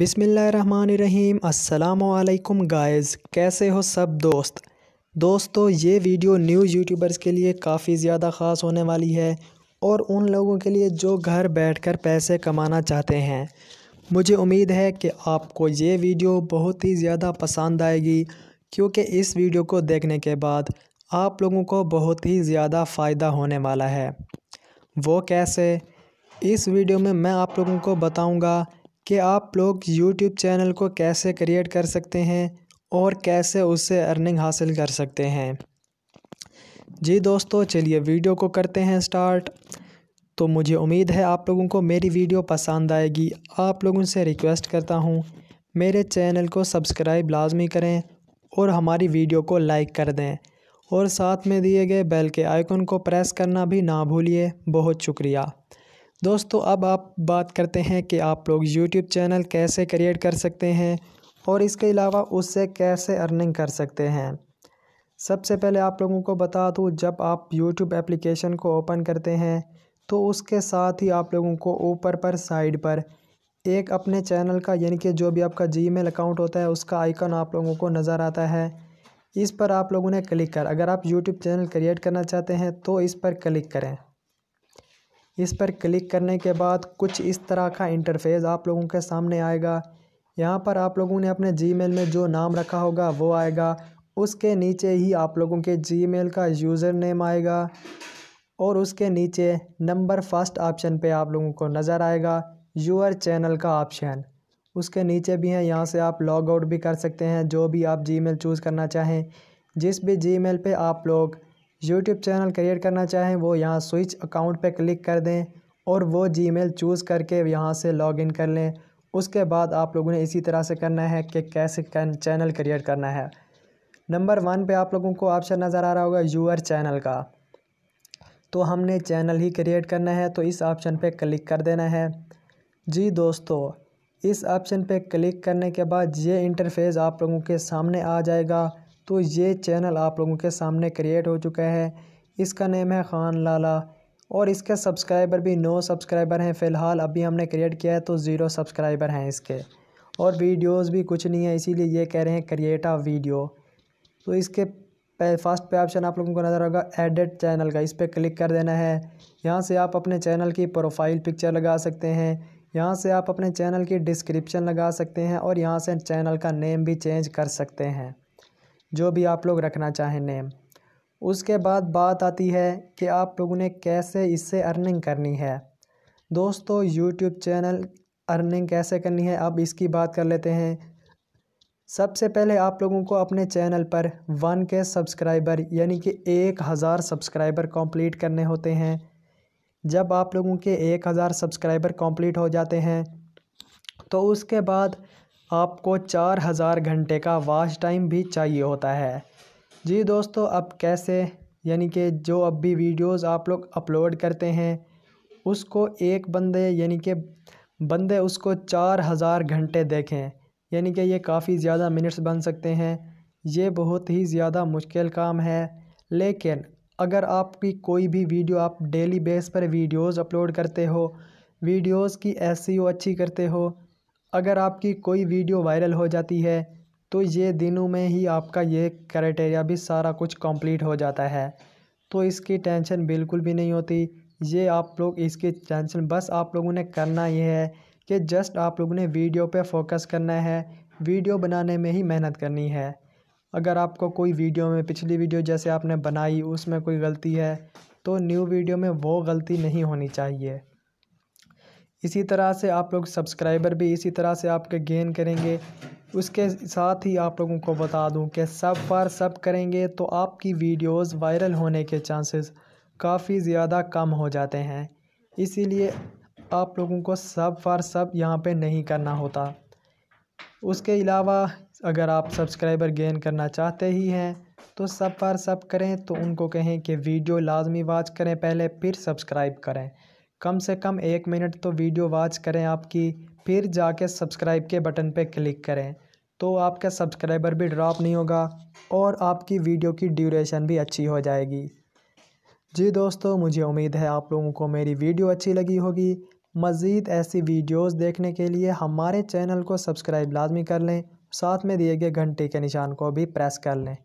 बिसमीम् अल्लाम गाइस कैसे हो सब दोस्त दोस्तों ये वीडियो न्यू यूट्यूबर्स के लिए काफ़ी ज़्यादा ख़ास होने वाली है और उन लोगों के लिए जो घर बैठकर पैसे कमाना चाहते हैं मुझे उम्मीद है कि आपको ये वीडियो बहुत ही ज़्यादा पसंद आएगी क्योंकि इस वीडियो को देखने के बाद आप लोगों को बहुत ही ज़्यादा फ़ायदा होने वाला है वो कैसे इस वीडियो में मैं आप लोगों को बताऊँगा कि आप लोग यूट्यूब चैनल को कैसे क्रिएट कर सकते हैं और कैसे उससे अर्निंग हासिल कर सकते हैं जी दोस्तों चलिए वीडियो को करते हैं स्टार्ट तो मुझे उम्मीद है आप लोगों को मेरी वीडियो पसंद आएगी आप लोगों से रिक्वेस्ट करता हूँ मेरे चैनल को सब्सक्राइब लाजमी करें और हमारी वीडियो को लाइक कर दें और साथ में दिए गए बेल के आइकन को प्रेस करना भी ना भूलिए बहुत शुक्रिया दोस्तों अब आप बात करते हैं कि आप लोग यूट्यूब चैनल कैसे क्रिएट कर सकते हैं और इसके अलावा उससे कैसे अर्निंग कर सकते हैं सबसे पहले आप लोगों को बता दूँ जब आप यूट्यूब एप्लीकेशन को ओपन करते हैं तो उसके साथ ही आप लोगों को ऊपर पर साइड पर एक अपने चैनल का यानी कि जो भी आपका जी अकाउंट होता है उसका आइकन आप लोगों को नज़र आता है इस पर आप लोगों ने क्लिक कर अगर आप यूट्यूब चैनल क्रिएट करना चाहते हैं तो इस पर क्लिक करें इस पर क्लिक करने के बाद कुछ इस तरह का इंटरफेस आप लोगों के सामने आएगा यहाँ पर आप लोगों ने अपने मेल में जो नाम रखा होगा वो आएगा उसके नीचे ही आप लोगों के मेल का यूज़र नेम आएगा और उसके नीचे नंबर फर्स्ट ऑप्शन पे आप लोगों को नज़र आएगा यूअर चैनल का ऑप्शन उसके नीचे भी हैं यहाँ से आप लॉग आउट भी कर सकते हैं जो भी आप जीमेल चूज़ करना चाहें जिस भी जीमेल पे आप लोग यूट्यूब चैनल क्रिएट करना चाहें वो यहाँ स्विच अकाउंट पर क्लिक कर दें और वो मेल चूज़ करके यहाँ से इन कर लें उसके बाद आप लोगों ने इसी तरह से करना है कि कैसे चैनल क्रिएट करना है नंबर वन पे आप लोगों को ऑप्शन नज़र आ रहा होगा यूअर चैनल का तो हमने चैनल ही क्रिएट करना है तो इस ऑप्शन पे क्लिक कर देना है जी दोस्तों इस ऑप्शन पे क्लिक करने के बाद ये इंटरफेस आप लोगों के सामने आ जाएगा तो ये चैनल आप लोगों के सामने क्रिएट हो चुका है इसका नेम है ख़ान लाला और इसके सब्सक्राइबर भी नौ सब्सक्राइबर हैं फ़िलहाल अभी हमने क्रिएट किया है तो ज़ीरो सब्सक्राइबर हैं इसके और वीडियोस भी कुछ नहीं है इसीलिए ये कह रहे हैं क्रिएट आ वीडियो तो इसके फर्स्ट पे ऑप्शन आप लोगों को नज़र होगा एडिट चैनल का इस पर क्लिक कर देना है यहाँ से आप अपने चैनल की प्रोफाइल पिक्चर लगा सकते हैं यहाँ से आप अपने चैनल की डिस्क्रिप्शन लगा सकते हैं और यहाँ से चैनल का नेम भी चेंज कर सकते हैं जो भी आप लोग रखना चाहें नेम उसके बाद बात आती है कि आप लोगों ने कैसे इससे अर्निंग करनी है दोस्तों यूट्यूब चैनल अर्निंग कैसे करनी है अब इसकी बात कर लेते हैं सबसे पहले आप लोगों को अपने चैनल पर वन के सब्सक्राइबर यानी कि एक हज़ार सब्सक्राइबर कंप्लीट करने होते हैं जब आप लोगों के एक हज़ार सब्सक्राइबर कंप्लीट हो जाते हैं तो उसके बाद आपको चार हज़ार घंटे का वॉच टाइम भी चाहिए होता है जी दोस्तों अब कैसे यानी कि जो अब भी वीडियोस आप लोग अपलोड करते हैं उसको एक बंदे यानी कि बंदे उसको चार हज़ार घंटे देखें यानी कि ये काफ़ी ज़्यादा मिनट्स बन सकते हैं ये बहुत ही ज़्यादा मुश्किल काम है लेकिन अगर आपकी कोई भी वीडियो आप डेली बेस पर वीडियोस अपलोड करते हो वीडियोस की एस e अच्छी करते हो अगर आपकी कोई वीडियो वायरल हो जाती है तो ये दिनों में ही आपका ये क्राइटेरिया भी सारा कुछ कंप्लीट हो जाता है तो इसकी टेंशन बिल्कुल भी नहीं होती ये आप लोग इसकी टेंशन बस आप लोगों ने करना ये है कि जस्ट आप लोगों ने वीडियो पे फोकस करना है वीडियो बनाने में ही मेहनत करनी है अगर आपको कोई वीडियो में पिछली वीडियो जैसे आपने बनाई उसमें कोई गलती है तो न्यू वीडियो में वो गलती नहीं होनी चाहिए इसी तरह से आप लोग सब्सक्राइबर भी इसी तरह से आपके गेन करेंगे उसके साथ ही आप लोगों को बता दूं कि सब पर सब करेंगे तो आपकी वीडियोस वायरल होने के चांसेस काफ़ी ज़्यादा कम हो जाते हैं इसीलिए आप लोगों को सब पर सब यहाँ पे नहीं करना होता उसके अलावा अगर आप सब्सक्राइबर गेन करना चाहते ही हैं तो सब पर सब करें तो उनको कहें कि वीडियो लाजमी वाच करें पहले फिर सब्सक्राइब करें कम से कम एक मिनट तो वीडियो वॉच करें आपकी फिर जाके सब्सक्राइब के बटन पे क्लिक करें तो आपका सब्सक्राइबर भी ड्रॉप नहीं होगा और आपकी वीडियो की ड्यूरेशन भी अच्छी हो जाएगी जी दोस्तों मुझे उम्मीद है आप लोगों को मेरी वीडियो अच्छी लगी होगी मज़ीद ऐसी वीडियोस देखने के लिए हमारे चैनल को सब्सक्राइब लाजमी कर लें साथ में दिए गए घंटे के निशान को भी प्रेस कर लें